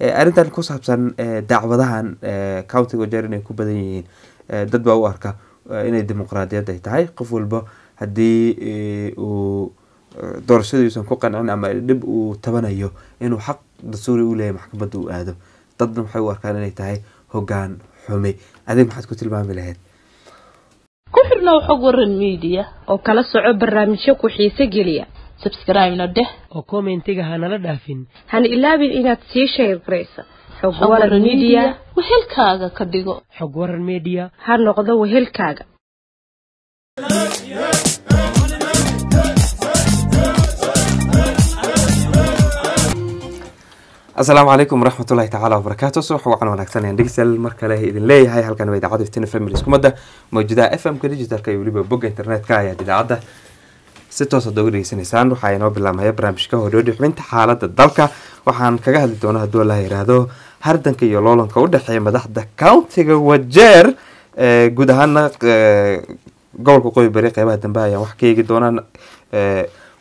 Eh, arintan ku saabsan eh, dacwadahan eh, countiga jeer inay ku badan yihiin dad baa u arka inay dimuqraadiyad ay tahay qof walba haddii uu doorashadiiusan ku qancin ama dhib uu tabanayo inuu xaq dastuuri u leeyahy maxkamadda uu aado dadna waxay u arkaan inay tahay hogaan xume adig maxaad ku tilmaami lahayd ku xidhnow xog waran miidiya oo kala soco barnaamijyo ku xiise geliya subscribe dheh oo kommentiga hanala dhaafin hana ilaabin inaad sii shayr garaysa xogwaran media wehelkaaga ka dhigo xogwaran media ha noqdo wehelkaaga asalaamu calaykum waraxmatullahi tacaala wabarakaatu subax wacan wanaagsan aan dhigsel mar kale idin leeyahay halkan waa idaacadda fitina family iskumadda mawjadaha f m-ka digitalka iyo weliba bogga internet ayaad idaacadda si toosaad oga dhegeysanaysaan waxaa inoo bilaabmaya barnaamijka hordhoodhi xubinta xaaladda dalka waxaan kaga hadli doonaa hadduu allaha yiraahdo hardanka iyo loolanka u dhexeeya madaxda countiga wajeer guud ahaana gobolka waqooyi bari qeybaha dambe ayaan wax ka eegi doonaan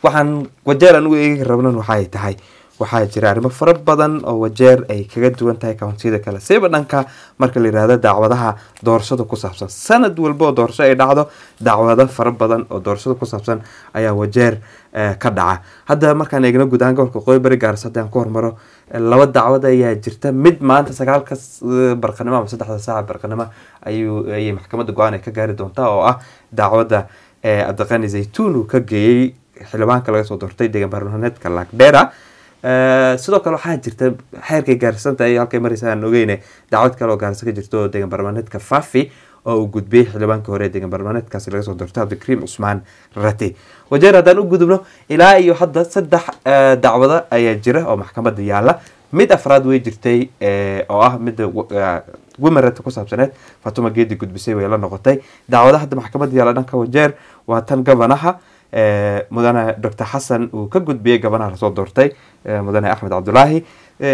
waxaan wajeer aan u eegi rabnan waxaay tahay waxaa jira arrimo fara badan oo wajeer ay kaga duwan tahay kountiyada kale siba dhanka marka la yidhaahdo dacwadaha doorashada ku saabsan sanad walbaoo doorasho ay dhacdo dacwado fara badan oo doorashada ku saabsan ayaa wajeer eh, ka dhaca hadda markaan eegno guud gobolka qoyi bari gaaris haddii aan ku hormaro eh, laba dacwad ayaa jirta mid maanta sagaalka eh, barqanimo ama saddexda saaca barqanimo ayay maxkamadda go-aan ay ka gaari doontaa oo ah dacwadda abdiqani zaytuun uu ka geeyey xildhibaanka laga soo doortay deegaan baarlamaneedka laagdheera Eh, sidoo kale waxaa jirta xeerkay gaarsanta ay halkay mareysa aan ogeyne dacwad kale oo gaarisa ka jirto deegan barmaaneedka fafi oo uu gudbiyey xildhibaanka hore deegan barmaaneedkaasi laga doortay cabdikariim cusmaan rati wajeer haddaan u gudubno ilaa iyo hadda saddex eh, dacwado ayaa jira oo maxkamadda yaala mid afraad way jirtay eh, oo ah midda wimarata ku saabsaneed fatuma geedi gudbisay way la noqotay dacwada hadda maxkamadda yaala dhanka wajeer waa tan gabanaha mudane docor xasan uu ka gudbiyey gabanaha lasoo doortay mudane axmed cabdulaahi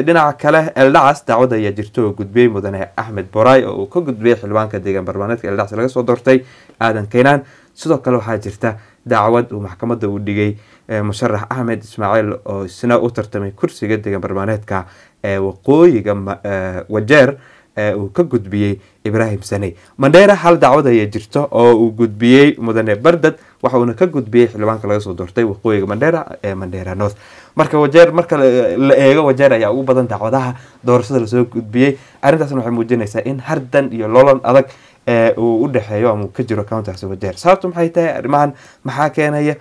dhinaca kale eldhacas dacwad ayaa jirto oo gudbiyey mudane axmed boraay oo uu ka gudbiyey xildhibaanka deegaan barmaneedka eldhacas laga soo doortay aadan kaynaan sidoo kale waxaa jirta dacwad uu maxkamadda uu dhigay musharax axmed ismaaciil oo isna u tartamay kursiga deegaan barmaaneedka ee waqooyiga wajeer uu ka gudbiyey ibraahim sane mandheera hal dacwad ayaa jirto oo uu gudbiyey mudane bardad waxauna ka gudbiyey xildhibaanka laga soo doortay waqooyiga mandheera ee mandheera north marka wajeer marka la eego wajeer ayaa ugu badan dacwadaha doorashada lasoo gudbiyey arrintaasna waxay muujinaysaa in hardan iyo lolan adag uu u dhexeeyo ama ka jiro countaasi wajeer sababtu maxay tahay arrimahan maxaa keenaya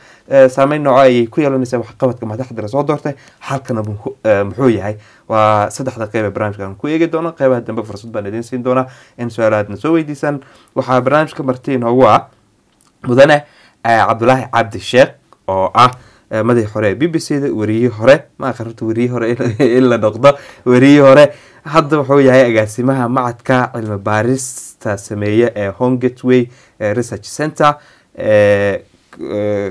saameyn nooco ayay ku yeelanaysaa waxqabadka madaxda lasoo doortay xalkana muxuu yahay waa saddexda qeyb ee barnaamijkan ku eegi doono qeybaha dambe fursad baan idiin siin doonaa in su-aalahaadna soo weydiisaan waxaa barnaamijka marti inoogu ah mudane cabdulaahi cabdi sheekh oo ah madaxi hore b b c da wariyihii hore ma aqrabta wariyihii hore in la noqdo wariyihii hore hadda wuxuu yahay agaasimaha macadka cilmi baarista sameeya ee home gateway research center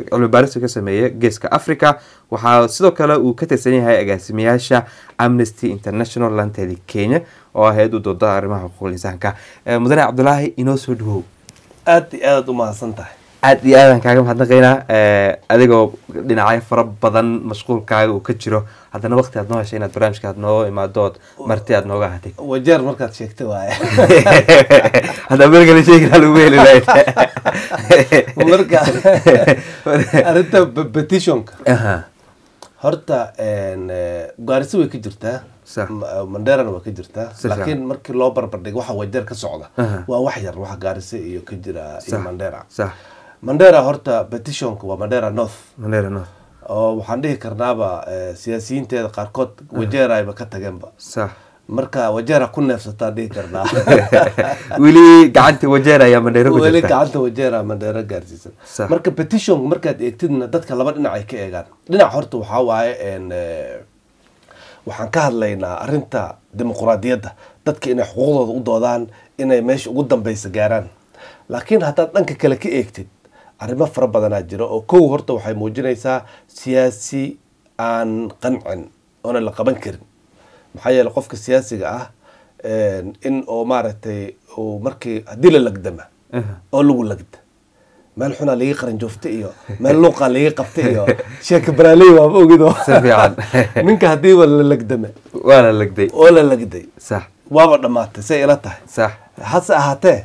cilmi baarista ka sameeya geeska africa waxaa sidoo kale uu ka tirsan yahay agaasimayaasha amnesty international lanteedi kenya oo ahayd u dooda arrimaha xuquuqul insaanka mudane cabdulaahi inoo soo dhawow aada iyo aada u mahadsan tahay aad iyo aadan kaaga mahadnaqaynaa eh, adigoo dhinacyo fara badan mashquulkaaga uu ka jiro haddana waqti aad noo heshay inaad barnaamijka aad noo imaadood marti aad nooga ahatid wajeer markaad sheegta waay haddaa meel kale sheegina lagu heli lahayd marka arrinta petitionka horta eh, gaarisa way ka jirtaa eh, mandherana waa ka jirtaa laakiin markii loo barbardhigo waxa wajeer ka socda waa wax yar waxa gaarisa iyo ka jira iyo mandhera mandera horta petitionka waa mandera north mandera north oo waxaan dhihi karnaaba eh, siyaasiyiinteeda qaarkood wajeerayba ka tageenba sax marka wajeera ku neefsataan dhihi karnaa weli gacanta wajeera ayaa mandheero weli gacanta wajeera mandheero gaarsiisan marka petition markaad eegtidna dadka laba dhinac ay ka eegaan dhinac horta waxaa waaye eh, waxaan ka hadlaynaa arinta dimuquraadiyadda dadka inay xuquuqdooda u doodaan inay meesha ugu dambeysa gaaraan laakiin haddaad dhanka kale ka eegtid arrimo fara badanaa jira oo kow horta waxay muujinaysaa siyaasi aan qancin oona la qaban karin maxaa yeele qofka siyaasiga ah in oo maaragtay markii haddii la lagdama oo lagu lagda meel xunaa laga qaran joofta iyo meel luuqaa laga qabta iyo sheeka baraaley waaba ogido ninka haddiiba la lagdama waa la lagday oo la lagday waaba dhamaatay say ila tahay hase ahaatee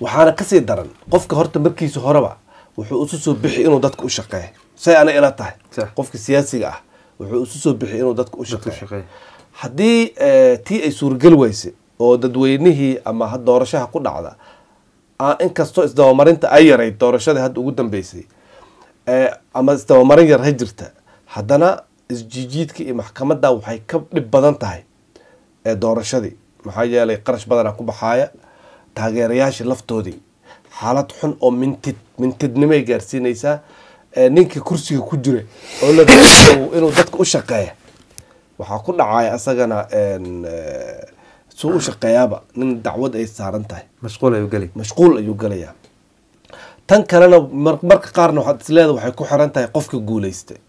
waxaana kasii daran qofka horta markiisa horeba wuxuu isu soo bixi inuu dadka u shaqeeyo say ana ila tahay qofka siyaasiga ah wuxuu isu bixi inuu dadka u haddii eh, tii ay suuragel weyse oo dadweynihii ama doorashaha ku dhacda inkastoo isdabamarinta ay yarayd doorashadii hadda ugu dambeysay eh, ama isdabamarin yar ha jirta haddana isjijiidka iyo maxkamadda waxay ka dhib badan tahay eh, doorashadii maxaa yeelay qarash badana ku baxaaya taageerayaasha laftoodii xaalad xun oo mintid mintidnimoay gaarsiinaysaa ninka kursiga ku jira oo la inuu dadka u shaqeeya waxaa ku dhacaya asagana suu u shaqeeyaaba nin dacwad ay saaran tahay mashquul ayuu galayaa tan kalena marka qaarna waxaad isleeda waxay ku xiran tahay qofka guuleystay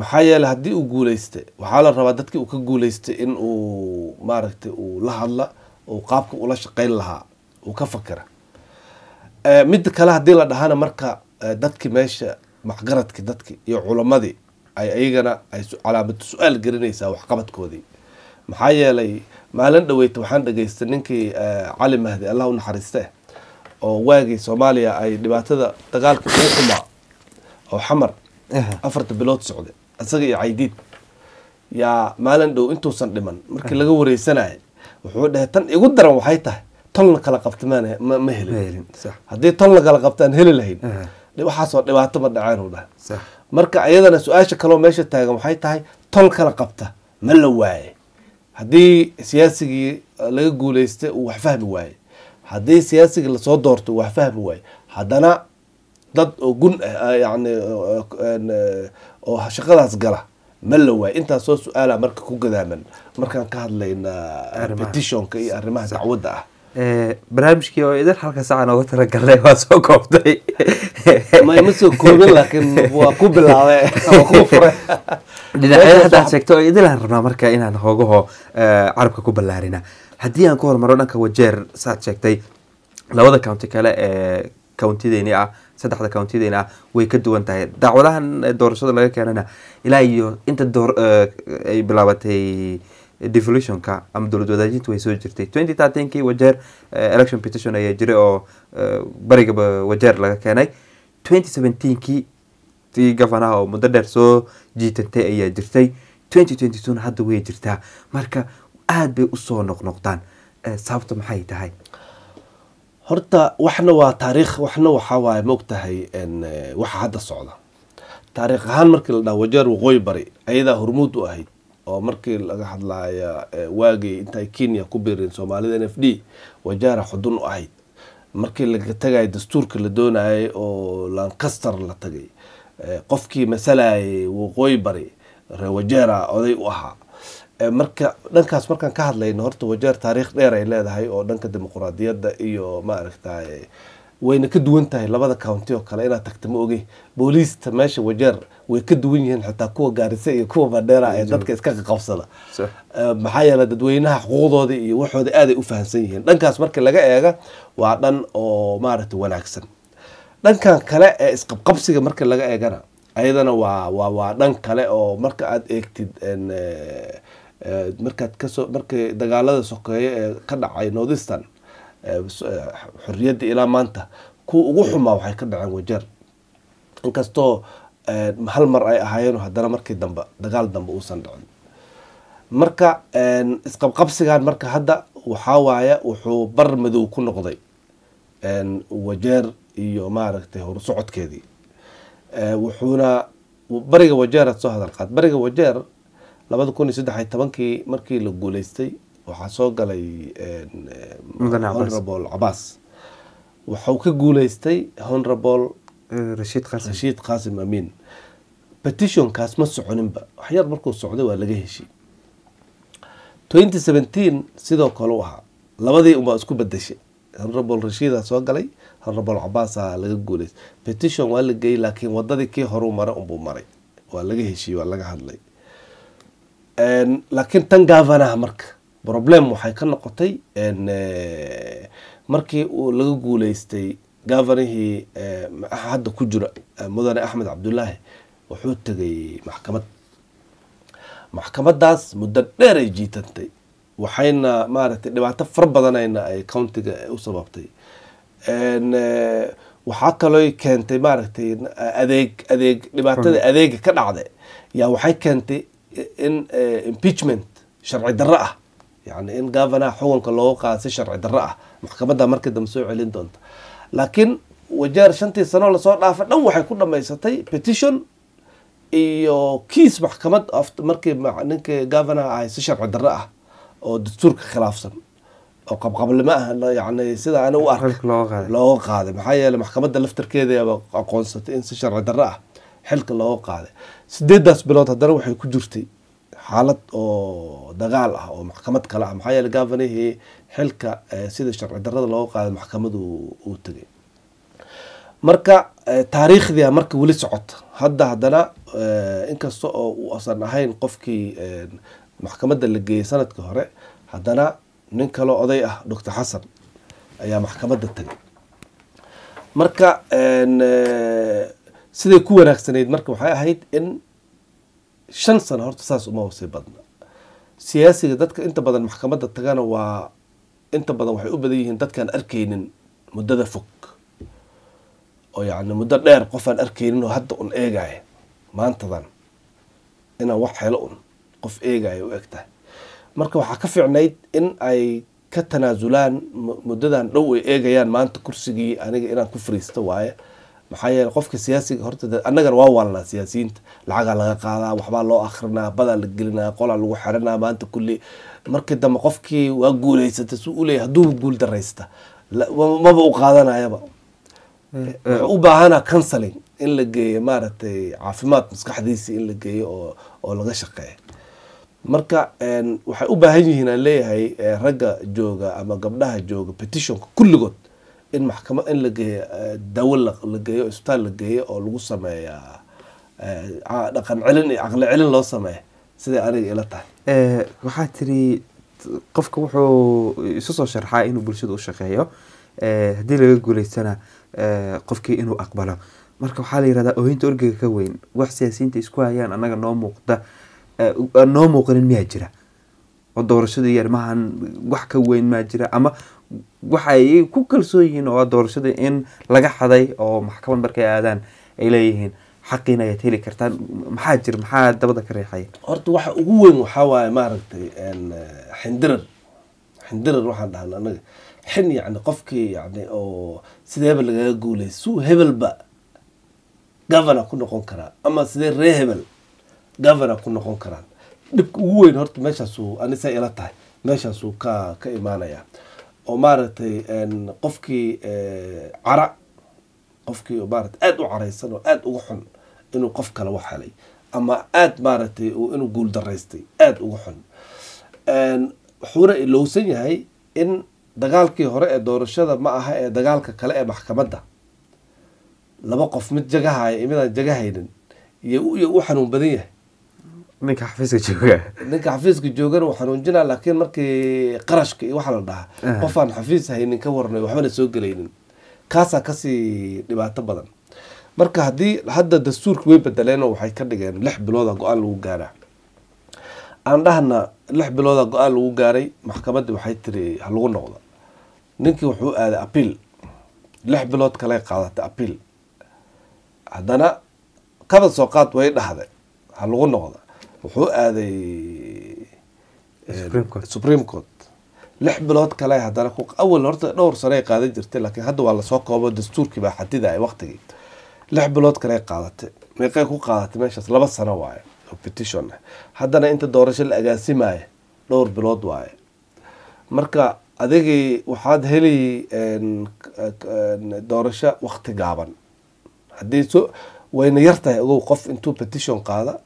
maxaa yeeley haddii uu guuleystay waxaa la rabaa dadkii uu ka guuleystay in uu maaragtay uu la hadla uu qaabka ula shaqeyn lahaa uu ka fakera eh, midda kale haddii la dhahana marka eh, dadki meesha maxgaradki dadki iyo culamadii ay iyagana ay calaamad su-aal gelinaysaa waxqabadkoodii maxaa yeelay maalin dhaweyta waxaan dhegaystay ninkii eh, cali mahdi allah naxariiste oo waagii soomaaliya ay dhibaatada dagaalka ugu xumaa oo xamar afarta bilood socda isaga iyo caydiid yaa maalin dhow intuusan dhiman markii laga wareysanaya wuxuu dhahay tan igu daran waxay tahay tolna kala qabtamaan ma helin haddii tolna kala qabta aan heli lahayn waxaasoo dhibaato ma dhacaanu dhaha marka ayadana su-aasha kaloo meesha taagan waxay tahay tol kala qabta ma la waaye haddii siyaasigii uh, laga guulaysta uu wax fahmi waaye haddii siyaasigii lasoo doorto uu wax fahmi waaye haddana dad oo gun eh, ah yani uh, uh, oo shaqadaas gala ma waay waay intaasoo su-aala marka ku gadaaman markaan ka hadlaynaa uh, petitionka iyo arrimaha dacwadda ah eh, barnaamijkii oo idin halka saca nooga talagalnay waa soo koobtay mayma soo koobin laakiin waa ku bilaabay dhinacyada haddaad sheegto oo idilaan rabnaa marka inaan hoogaho eh, carabka ku ballaarina haddii aan ku hormaro dhanka wajeer saaad sheegtay labada county kale ee countideeni ah saddexda countiyadina way ka duwan tahay dacwadahan eh, doorashada laga keenana ilaa iyo inta eh, ay bilaabatay eh, devolutionka ama dowlad wadaajinta way soo jirtay twenty thirteen wajeer election petition ayaa jiray oo barigaba wajeer laga keenay twenty seventeen tii gavanaha oo muddo dheer soo jiitantay ayaa jirtay twenty twenty twona hadda way jirtaa marka aada bay usoo noqnoqdaan sababta maxay tahay horta waxna waa taariikh waxna waxaa waaye ma ogtahay e, waxa hadda socda taariikh ahaan markii la dhaho wajeer waqooyi bari ayadaa hormuud u ahayd oo markii laga hadlaya e, waagii intaay kenya ku biireen soomaalida n f d wajeera xudun u ahayd markii laga tagayo dastuurka la doonayay oo lancaster la tagay e, qofkii masalayay waqooyi bari ree wajeera oday u ahaa marka dhankaas markaan ka hadlayno horta wajeer taariikh dheer ay leedahay oo dhanka dimuquraadiyadda iyo maaragtay wayna ka duwan tahay labada county oo kale inaad tagta ma oge booliista meesha wajeer way ka duwan yihiin xataa kuwa gaarisa iyo kuwa bandheera ee dadka iska qaqabsada maxaa yeele dadweynaha xuquuqdooda iyo waxooda aaday u fahamsan yihiin dhankaas marka laga eega waa dhan oo maaragtay wanaagsan dhankan kale ee isqabqabsiga marka laga eegana ayadana waa waa waa dhan kale oo marka aada eegtid markaad markii dagaalada sokeeye ee ka dhacay northeastern xorriyadda ilaa maanta kuwa ugu xumaa waxay ka dhaceen wajeer inkastoo hal mar ay ahaayeen haddana markii dambe dagaal dambe uusan dhicin marka isqabqabsigan marka hadda waxaa waaya wuxuu bar madow ku noqday wajeer iyo maaragtay horusocodkeedii wuxuuna bariga wajeeraad soo hadalqaad bariga wajeer labada kun iyo saddex iyo tobankii markii la guuleystay waxaa soo galay honorable cabaas waxau ka guuleystay honorable eh, rashiid qaasim amiin petitionkaas ma soconinba waxyar markuu socday waa laga heshay twenty seventeen sidoo kale u ahaa labadii unbaa isku bedeshay honorable rashiida soo galay honorable cabaasaa laga guuleystay petition waa la geeyey laakiin wadadii kii horuu maray unbuu maray waa laga heshiye waa laga hadlay laakiin tan gavanaha marka problem waxay ka noqotay eh, markii uu laga guuleystay gavanihii eh, hadda ku jira eh, mudane axmed cabdulaahi wuxuu tegay maxkamad maxkamadaas muddo dheer ay jiitantay waxayna maaragtay dhibaato fara badanayna ay countiga u sababtay waxaa kaloo keentay maaragtay adeeg adeeg dhibaatada adeega ka dhacda yaa waxay keentay in eh, impeachment sharci darro ah yani in governor xukunka looga qaada si sharci darro ah maxkamadda markii dambe soo celin doonta laakiin wajaar shantii sanoo lasoo dhaafay dhan waxay ku dhamaysatay petition iyo kiis maxkamad markii ninkii governor ahay si sharci darro ah oo dastuurka khilaafsan oo qabqablimo ah yani sida ana u arka looga qaaday maxaa yeeley maxkamadda laftarkeeda aqoonsatay in si sharci darro ah xilka looga qaaday sideedaas bilood haddana waxay ku jirtay xaalad oo dagaal ah oo maxkamad kale ah maxaa yeele gavanahe xilka eh, sida sharci darada looga qaaday maxkamadu uu tegay marka eh, taariikhdia marka weli socota hadda haddana eh, inkasta oo uu ahayn qofkii maxkamada la geeyey sanadkii hore haddana nin kaloo oday ah docor xasan ayaa maxkamada tegay marka siday ku wanaagsanayd marka waxay ahayd in shan sano horta saas uma wasii badna siyaasiga dadka inta badan maxkamadda tagana waa inta badan waxay u badan yihiin dadkaan arkaynin muddada fog oo yacni muddo dheer qofaan arkaynin oo hadda un eegaayo maantadan inaan wax helo un qof eegaayo u eg marka waxaa ka fiicnayd in ay ka tanaasulaan muddadan dhow ay eegayaan maanta kursigii aniga inaan ku fariisto waaye maxaa qofka siyaasiga horta annagana waa waalnaa siyaasiyiinta lacagaa laga qaadaa waxbaa loo akrinaa badaa la gelinaa qolaa lagu xiranaa maanta kulli markii dambe qofkii waa guuleysatay su uleeyay hadduuba guul daraysta maba u qaadanayaba eh, eh. wuxuu u baahanaa counseling in la geeyo maaragtay caafimaad maskaxdiisi in la geeyo oo oo laga shaqeeya marka waxay u baahan yihiin aan leeyahay eh, ragga jooga ama gabdhaha jooga petitionka kulligood in maxkama in la geeyo eh, dawo la geeyo isbitaal la geeyo oo lagu sameeyaa eh, ah, dhaqan celin iyo caqli celin loo sameeya siday aniga ila tahay eh, waxaa tiri qofka wuxuu isu soo sharxaa inuu bulshada u shaqeeyo haddii laga guuleystana qofkii inuu aqbalo marka waxaa la yirahdaa oohinta orgiga ka weyn wax siyaasiyiinta isku hayaan annaga noo muuqda noo muuqanin miyaa jira oo doorashadu yar maahan wax ka weyn maa jira ama waxay ku kalsoon yihiin oo doorashada in laga xaday oo maxkamad markay aadaan ay leeyihiin xaqiina ayaad heli kartaan maxaa jir maxaa dabada ka reexaya horta waxa ugu weyn waxaa waaye maaragtay xindirar xindirar waxaan dhahna anaga xin yacni qofkii yacni oo sida hebel lagaga guulay suu hebelba governor ku noqon karaa ama sidee ree hebel governor ku noqon karaan dhibka ugu weyn horta meeshaasuu anisay ila tahay meeshaasuu ka ka imaanayaa oo maaragtay qofkii eh, cara qofkii maarata aada u caraysan oo aada uga xun inuu qof kale wax helay ama aada maaragtay inuu guul daraystay aada ugu xun wuxuuna ilowsan yahay in dagaalkii hore ee doorashada ma aha ee dagaalka kale ee maxkamadda laba qof mid jagahay midaan jagahaynin iyo u xanuun badan yahay ninka xafiiska jooga ninka xafiiska joogana waa xanuunjinaa laakiin markii qarashka iyo waxaa la dhahaa qofaan xafiis haynin ka warnay waxbana soo gelaynin kaasaa kasii dhibaato badan marka haddii hadda dastuurka way bedeleenoo waxay ka dhigeen lix bilooda go-aan lagu gaaraa aan dhahna lix bilooda go-aan lagu gaaray maxkamadii waxay tiri halagu noqdo ninkii wuxuu aaday apiil lix bilood kale qaadatay apiil haddana kada soo qaad way dhahday halagu noqda wuxuu aaday supreme court lix bilood kale hadana awal horta dhowr sane qaadan jirtay laakiin hadda waa lasoo koobo dastuurkii baa xadidaya waqtigii lix bilood kale qaadatay meeqay ku qaadatay meeshaas laba sano waaye oo petition ah haddana inta doorasho la agaasimaayo dhowr bilood waaye marka adigii waxaad heli doorasho wakti gaaban hadii wayna yartahay ogow qof intuu petition qaada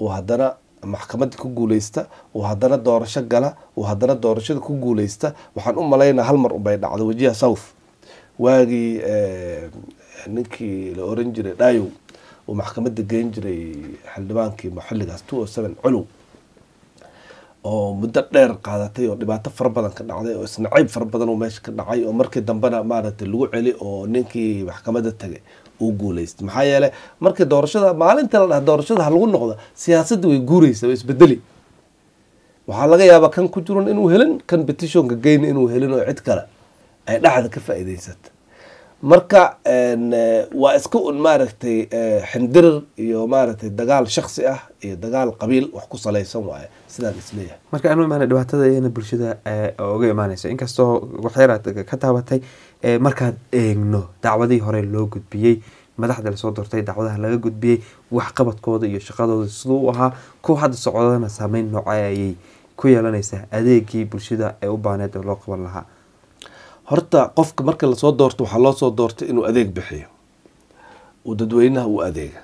uu haddana maxkamada ku guuleysta uu haddana doorasho gala uu haddana doorashada ku guuleysta waxaan u malaynaa hal mar unbay dhacdo wajiha south waagii eh, ninkii la oran jiray dhayow uu maxkamadda geyn jiray xildhibaankii xilligaas two o oh seven culow oo muddo dheer qaadatay oo dhibaato fara badan ka dhacday oo isnacayb fara badan meesha ka dhacay oo markii dambena maaragtay lagu celi oo ninkii maxkamadda tagay uu guulaysta maxaa yeele markii doorashada maalinta la dhaha doorashada ha lagu noqdo siyaasadda way guuraysa way isbedeli waxaa laga yaabaa kan ku jiran inuu helin kan petitionka geyn inuu helin oo cid kale ay dhaxda ka faa-iideysata marka waa iska un maaragtay eh, xindirir iyo maaragtay dagaal shaksi ah iyo dagaal qabiil wax ku salaysan waaye sidaan isleeyahay marka anma dhibaatada ayana bulshada oga eh, imaaneysa inkastoo waxyaraad ka taabatay Eh, markaad eegno dacwadii hore loo gudbiyey madaxda lasoo doortay dacwadaha laga gudbiyey waxqabadkooda iyo shaqadooda siduu ahaa kuw hadda socdana saameyn nooca ayay ku yeelanaysaa adeegii bulshada ee u baaneed oo loo qaban lahaa horta qofka marka lasoo doorto waxaa loo soo doorta inuu adeeg bixiyo uu dadweynaha u adeega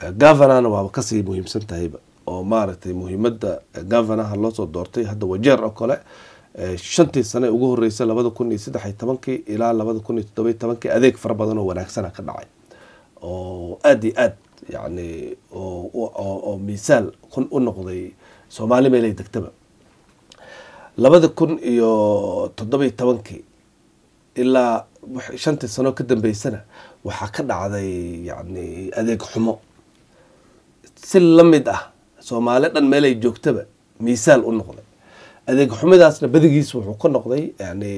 eh, gavanana waaba kasii muhiimsan tahayba oo maaragtay muhiimada eh, gavanaha loosoo doortay hadda wajeer oo kale shantii sane ugu horeysa labada kun iyo saddexiy tobankii ilaa labada kun iyo todobiy tobankii adeeg fara badan oo wanaagsana ka dhacay oo aad iyo aad yacni oo miisaal kun u noqday soomaali meelay degtaba labada kun iyo toddobiy tobankii ilaa shantii sano ka dambeysana waxaa ka dhacday yani adeeg xumo si lamid ah soomaali dhan meelay joogtaba miisaal u noqday adeeg xumidaasna badigiis wuxuu ka noqday yani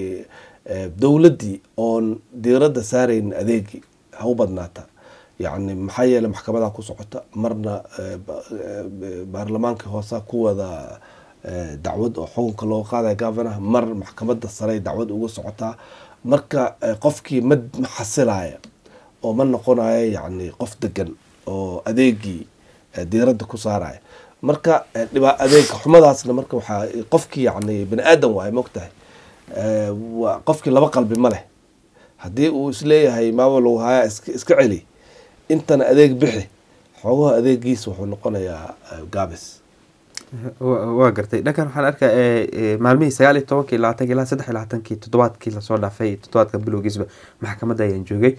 e, dowladdii oon diiradda saarayn adeegii ha badnaata yani maxaa yeele maxkamadaa ku socota marna e, e, baarlamaankii hoosa ku wada dacwad oo xukunka looga qaadaya gavanaha mar maxkamadda sarey dacwad uga socotaa marka qofkii ma xasilaaya oo ma noqonaya yani qof degan oo adeegii diiradda ku saaraya marka eh, adeenka xumadaasna marka waxaa eh, qofkii yani bani aadan waaye mogtahay eh, qofkii laba qalbi maleh leh haddii uu isleeyahay maama lagu hayaa iska celi intana adeeg bixi xoogaha adeegiisa wuxuu noqonayaa gaabis waa gartay dhankan waxaan arkaa maalmihii sagaaliyo tobankii labaatanki ilaa saddex iyo labaatankii toddobaadkii lasoo dhaafay toddobaadkan bilowgiisba maxkamadda ayaan joogay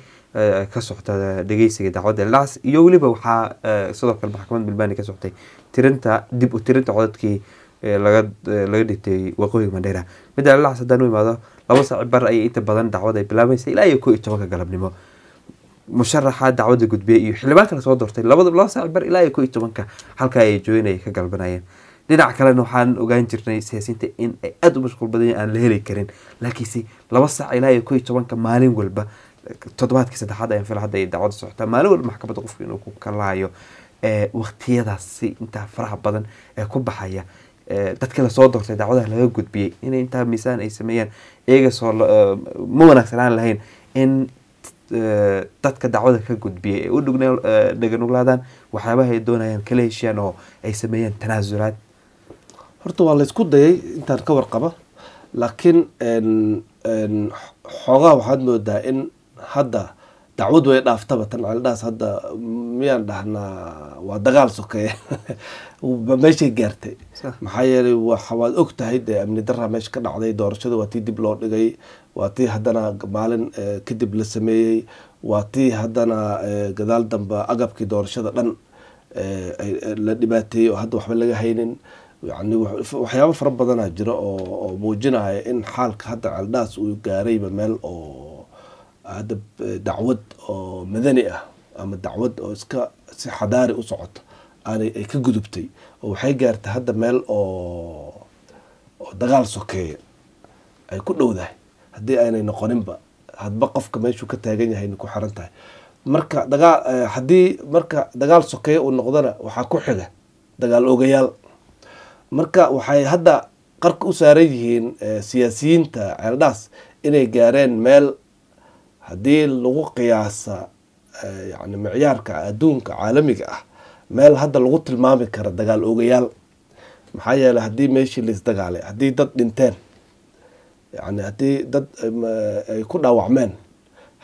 ka socta dhegeysiga dacwadda ilaas iyo weliba waxaa sidoo kale maxkamadda bilbani ka soctay tirinta dib u tirinta codadkii laga dhigtay waqooyiga mandheera midda lalaxas haddaan u imaado laba saaci bar ayay inta badan dacwad ay bilaabeysa ilaa iyo koo iyo tobanka galabnimo musharaxa dacwada gudbiye iyo xildhibaan kale doortay labada laba saaci bar ilaa iyo koo iyo tobanka halka ay joynaya ka galbanayeen dhinaca kalena waxaan ogaan jirnay siyaasiyiinta in ay aada u mashquul badanya aan la heli karin laakiinse laba saac ilaa iyo koo iyo tobanka maalin walba toddobaadkii saddexaad ayaan fila hadda ay dacwada socotaa maalin walba maxkamadda qofku inuu ku kalaayo waqtiyadaasi intaa faraha badan ee ku baxaya dadkii lasoo doortay dacwadaha laga gudbiyey ina intaa miisaan ay sameeyaan iyagasoo ma wanaagsanaan lahayn in dadka dacwada ka gudbiyay ay u dhaganuglaadaan waxyaabaha ay doonayaan kala heshiyaan oo ay sameeyaan tanaasulaad horta waa laysku dayay intaan ka warqaba laakiin xoogaa waxaad moodaa in hadda dacwad way dhaaftaba tan calidhaas hadda miyaan dhahnaa waa dagaal sokeeye ba meeshay gaartay maxaa yeelay waxawaad og tahay dee amni daraa meesha ka dhacday doorashada waa tii dib loo dhigay waa tii haddana maalin e, kadib la sameeyey waa tii haddana e, gadaal dambe agabkii doorashada dhan e, la dhibaateeyey oo hadda waxba laga haynin yani waxyaaba fara badanaa jira oo muujinaya in xaalka hadda calidhaas uu gaarayba meel oo hadda dacwad oo madani ah ama dacwad oo iska si xadaari u socoto aanay ay ka gudubtay oo waxay gaartay hadda meel oo dagaal sokeeye ay ku dhowdahay haddii aanay noqoninba hadba qofka meeshuu ka taagan yahayna ku xiran tahay marka dagaal haddii marka dagaal sokeeye uu noqdana waxaa ku xiga dagaal ogayaal marka waxay hadda qarka u saaran yihiin siyaasiyiinta ceeldhaas inay gaareen meel haddii lagu qiyaasa eh, yani micyaarka adduunka caalamiga ah meel hadda lagu tilmaami kara dagaal ogayaal maxaa yeeley haddii meeshii laisdagaalay haddii dad dhinteen yani haddii dad eh, ay ku dhaawacmeen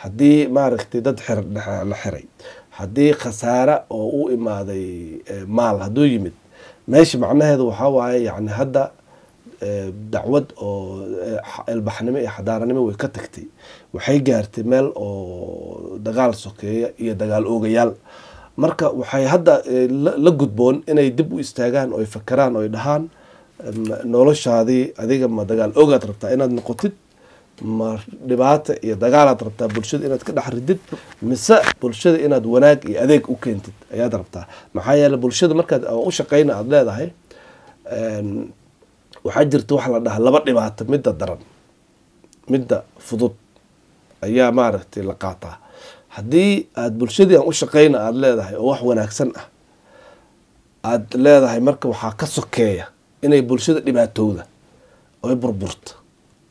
haddii maaragtay dad xir la xiray haddii khasaare oo u imaaday eh, maal hadduu yimid meesha macnaheedu waxaa waaye yani hadda dacwad oo eh, ilbaxnimo iyo xadaaranimo way ka tagtay waxay gaartay meel oo dagaal sokeeya iyo dagaal oogayaal marka waxay hadda eh, la gudboon inay dib u istaagaan oy fakaraan oy dhahaan noloshaadii adiga ma dagaal oogaad rabtaa inaad noqotid ma dhibaata iyo dagaalaad rabtaa bulshada inaad ka dhex ridid mise bulshada inaad wanaag iyo adeeg u keentid ayaad rabtaa maxaa yeele bulshada markaad ah, u shaqeyna aada leedahay waxaa jirta waxa la dhahaa laba dhibaato midda daran midda fudud ayaa maaragtay la qaataa haddii aada bulshadii aan u shaqeyna aada leedahay oo wax wanaagsan ah aada leedahay marka waxaa ka sokeeya inay bulshada dhibaatowda oy burburta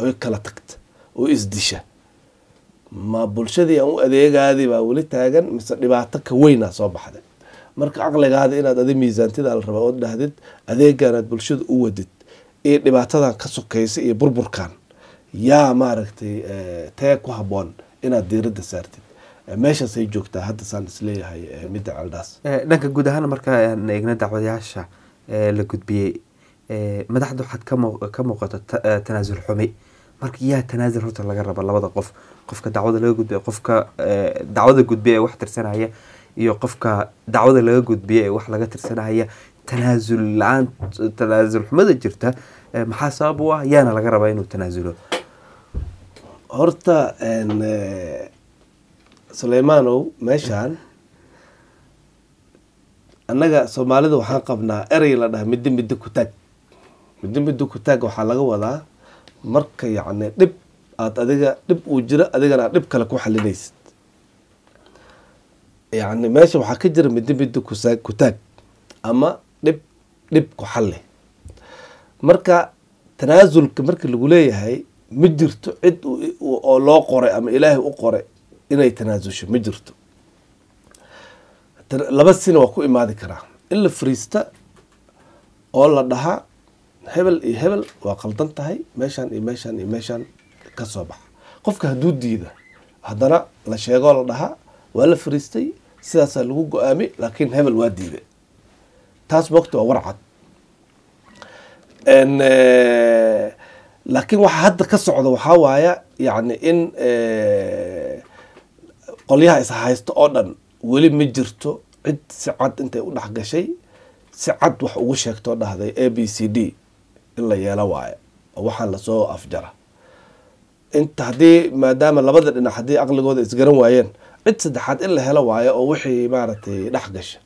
oy kala tagta oo isdisha ma bulshadii aan u adeegaadi baa weli taagan mise dhibaato ka weynaa soo baxda marka caqligaada inaad adi miisaantidaa la rabaa ood dhahdid adeegaanaad bulshada u wadid iyo dhibaatadan ka sokeysa iyo burburkan yaa maaragtay tee ku haboon inaad diirada saartid meeshaasay joogtaa hadda saan isleeyahay midda celdhaas dhanka guud ahaan markaan eegna dacwadayaasha la gudbiyey madaxda waxaad ka muuqato tanaasul xumi marka yaa tanaasul horta laga raba labada qof qofka dacwada laga gudbiy qofka dacwada gudbiya ee wax tirsanaya iyo qofka dacwada laga gudbiya ee wax laga tirsanaya tanaasul la-aan tanaasul xumada jirta maxaa sabab u ah yaana laga rabaa inuu tanaasulo horta suleymaanow meeshaan annaga soomaalida waxaan qabnaa erey la dhaha middo middo kutaag middo middo kutaag waxaa laga wadaa marka yacni dhib aada adiga dhib uu jiro adigana aad dhib kale ku xalinaysid yacni meesha waxaa ka jira middo middo kusaag kutaag ama dhib dhib ku xalli marka tanaasulka marka lagu leeyahay ma jirto cid oo loo qoray ama ilaahay u qoray inay tanaasusho ma jirto laba sina waa ku imaadi karaa in la fariista oo la dhahaa hebel iyo hebel waa qaldan tahay meeshaan iyo meeshaan iyo meeshaan ka soo baxa qofka hadduu diida haddana la sheegoo la dhaha waa la fariistay sidaasaa lagu go-aamay laakiin hebel waa diiday taas moogta waa warcad Eh, laakiin waxa hadda ka socda waxaa waaya yani in eh, qolyaha ishaysto oo dhan weli ma jirto cid si cad intay u dhexgashay si cad wax ugu sheegtoo dhahday a b c d in la yeelo waayo oo waxaan lasoo afjara inta haddii maadaama labada dhinac haddii aqligooda isgaran waayeen cid saddexaad in la helo waayo oo wixii maaragtay dhexgasha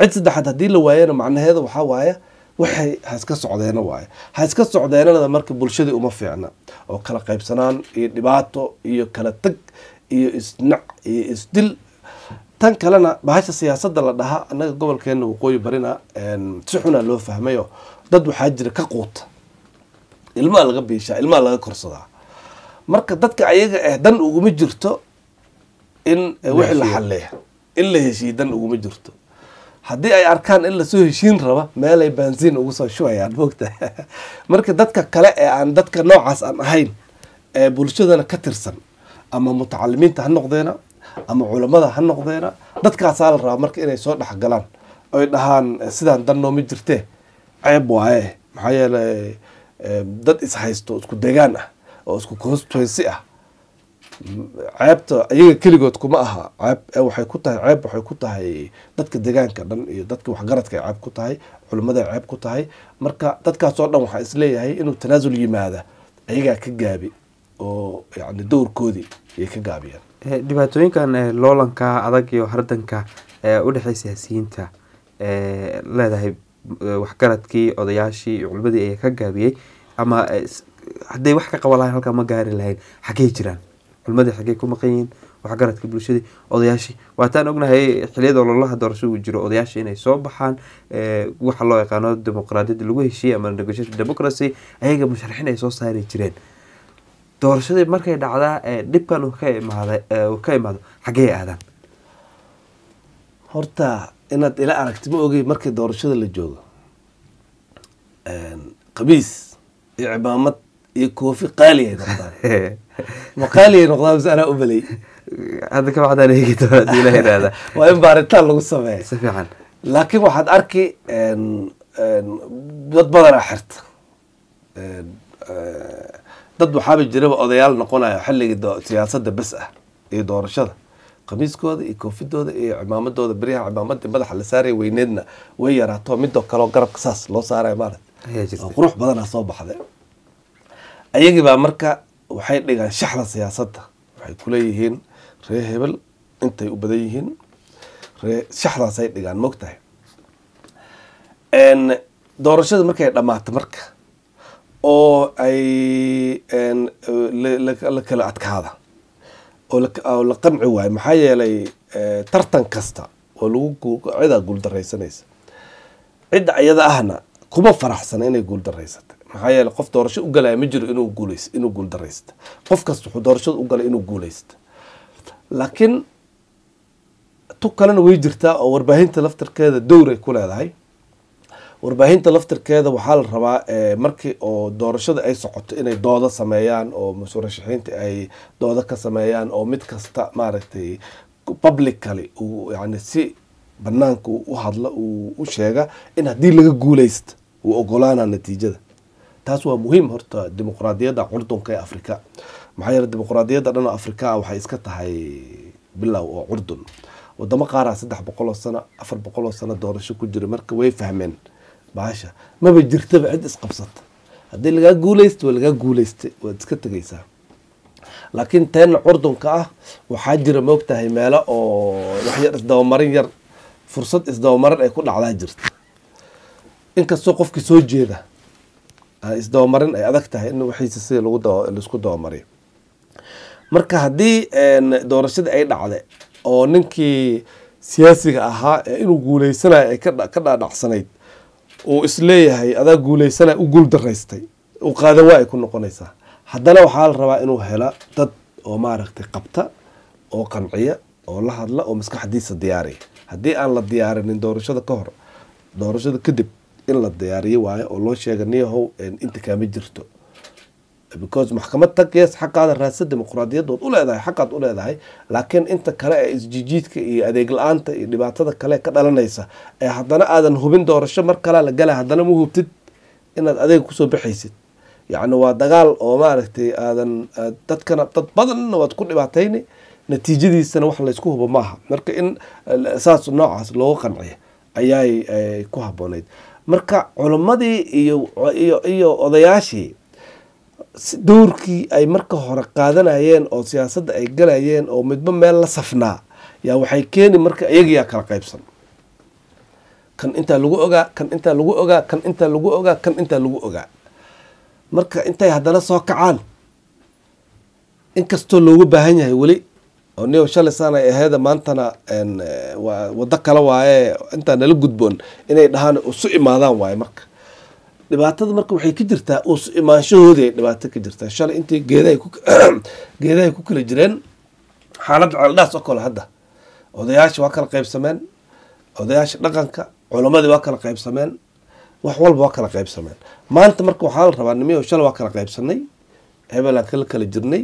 cid saddexaad haddii la waayana macnaheedu waxaa waaya waxay ha iska socdeena waaye ha iska socdeenanada marka bulshadii uma fiicna oo kala qaybsanaan iyo dhibaato iyo kala tag iyo isnac iyo isdil tan kalena bahasha siyaasadda la dhaha annaga gobolkeena waqooyi barina si xunaa loo fahmayo dad waxaa jira ka quuta ilmaa laga biishaa ilmaa laga korsadaa marka dadka ayaga ah dan uguma jirto in wixii la xaleeya in la heshiiye dan uguma jirto haddii ay arkaan in lasoo heshiin raba meelay baansiin ugu soo shubayaan moogta marka dadka kale ee aan dadka noocaas aan ahayn ee bulshadana ka tirsan ama mutacalimiinta ha noqdeena ama culamada ha noqdeena dadkaasaa la rabaa marka inay soo dhexgalaan oy dhahaan eh, sidaan dannoo ma jirtee ceeb waaye maxaa yeeley eh, dad ishaysto isku degaan ah oo isku constituency ah ceebta iyaga keligood kuma aha ceeb waxay ku tahay ceeb waxay ku tahay dadka degaanka dhan iyo dadka waxgaradka ay ceeb ku tahay culimmada ceeb ku tahay marka dadkaasoo dhan waxaa isleeyahay inuu tanaasul yimaada ayagaa ka gaabi oo yacni dowrkoodii ayay ka gaabiyeen eh, dhibaatooyinkan eh, loolanka adag iyo hardanka eh, udhexeey siyaasiyiinta leedahay waxgaradkii odayaashii iyo culimadii ayaa ka gaabiyey ama hadday wax ka qaban lahayn halkaa ma gaari lahayn xaggey jiraan culmadii xaggey ku maqan yihiin waxgaradka bulshadii odayaashii waataan ognahay xiliyada ololaha doorasho uu jiro odayaasha inay soo baxaan eh, waxa loo yaqaano dimuqraadiyadda lagu heshiiyey ama negotiation democracy ayaga musharaxiin ay soo saari jireen doorashadii markay dhacdaa eh, dhibkan eh, uu ka imaado xaggee aadaan horta inaad ila aragti ma ogey markii doorashada la joogo ehm, qamiis iyo cimaamad iyo koofi qaali ay noqdaan ma qaali ay noqdaan mise anaa u malay hadda ka bacdaan eegi doona hadii la yidhaahda waa in baaritaan lagu sameeya si fiican laakiin waxaad arki dad badanaa xirta eh, dad waxaaba jiraba odayaal noqonaya xilligii siyaasadda bes ah iyo doorashada khamiiskooda iyo koofidooda iyo cimaamadooda beryaha cimaamada madaxa la saaraya weyneedna way yaraato midoo kaleo garabka saas loo saaray maarata qurux badanaa soo baxda ayagiibaa marka waxay dhigaan shaxda siyaasadda waxay kuleeyihiin ree hebel intay u badan yihiin shaxdaasay dhigaan mogtahay doorashada markay dhammaato marka oo ay la kala adkaada oo la qanci waayo maxaa yeelay e, tartan kasta oo lagu cidaa guuldaraysanaysa cidda iyada ahna kuma faraxsana inay guuldaraysato maxaa yeele qof doorasho ugalaya ma jiro inuu guuleys inuu guul daraysta qof kasta wuxuu doorashada ugalay inuu guulaysta laakiin tu kalena way jirtaa oo warbaahinta laftarkeeda dowray ku leedahay warbaahinta laftarkeeda waxaa la rabaa eh, markii oo doorashada ay socoto inay doodo sameeyaan oo murashaxiinta ay doodo ka sameeyaan oo mid kasta maaragtay publicaly uu yani si banaanka u hadla uu u sheega in haddii laga guuleysta uu ogolaanaa natiijada taas waa muhiim horta dimuqraadiyada curdunka ee afrika maxaa yeele dimuqraadiyadda dhanoo afrika waxay iska tahay bilow oo curdun wadamo qaaraa saddex boqol oo sano afar boqoloo sano doorasho ku jira marka way fahmeen baasha maba jirtaba cid isqabsata haddii lagaa guuleysta waa lagaa guuleystay waad iska tegeysaa laakiin teena curdunka ah waxaa jira moogtahay meelo oo waxyar isdabamarin yar fursad isdabamarin ay ku dhacdaa jirta inkastoo qofkii soo jeeda Ah, isdabamarin ay adag tahay in waxiisa sidii laisku dabamariyo marka haddii doorashadii ay dhacda oo ninkii siyaasiga ahaa ee inuu guuleysanaya ay ka dhaadhacsanayd uu isleeyahay adaa guuleysanaya u guul daraystay u qaadan waa ay ku noqonaysaa haddana waxaa la rabaa inuu hela dad oo maaragtay qabta oo qanciya oo la hadla oo maskaxdiisa diyaariya haddii aan la diyaarinin doorashada ka hor doorashada kadib in la diyaariyo waayo oo loo sheega niyahow inta kaama jirto because maxkamad tagees xaqaada raadsa dimuqraadiyad ood uleedahay xaqaad uleedahay laakiin inta kale ee isjijiidka iyo adeeg la-aanta iyo dhibaatada kale ka dhalanaysa ee haddana aadan hubin doorasho mar kalaa la gala haddana ma hubtid inaad adeega kusoo baxaysid yacni waa dagaal oo maaragtay aadan dadkana dad badanna waad ku dhibaatayni natiijadiisana wax laysku hubo maaha marka in saas noocaas looga qanciya ayaay ku habooneyd marka culimmadii iyo odayaashii doorkii ay marka hore qaadanayeen oo siyaasadda ay galayeen oo midba meel la safnaa yaa waxay keeni marka iyagiyaa kala qaybsan kan intaa lagu ogaa kan intaa lagu ogaa kan intaa lagu ogaa kan intaa lagu ogaa marka intay haddana soo kacaan in kastoo loogu baahan yahay weli o shalay sana aheyd maantana eh, wado kale waaye intaa nala gudboon inay dhahaan usu imaadaan waaye marka dhibaatada marka waxay ka jirtaa isu imaanshahoodii ay dhibaato ka jirtaa shalay intii geedahay ku kala jireen xaalada ceeldhaas oo kale hadda odayaasha waa kala qaybsameen odayaasha dhaqanka culamadii waa kala qaybsameen wax walba waa kala qaybsameen maanta marka waxaa la rabaa nimiyo shalay waa kala qaybsanay hebelaan kala kala jirnay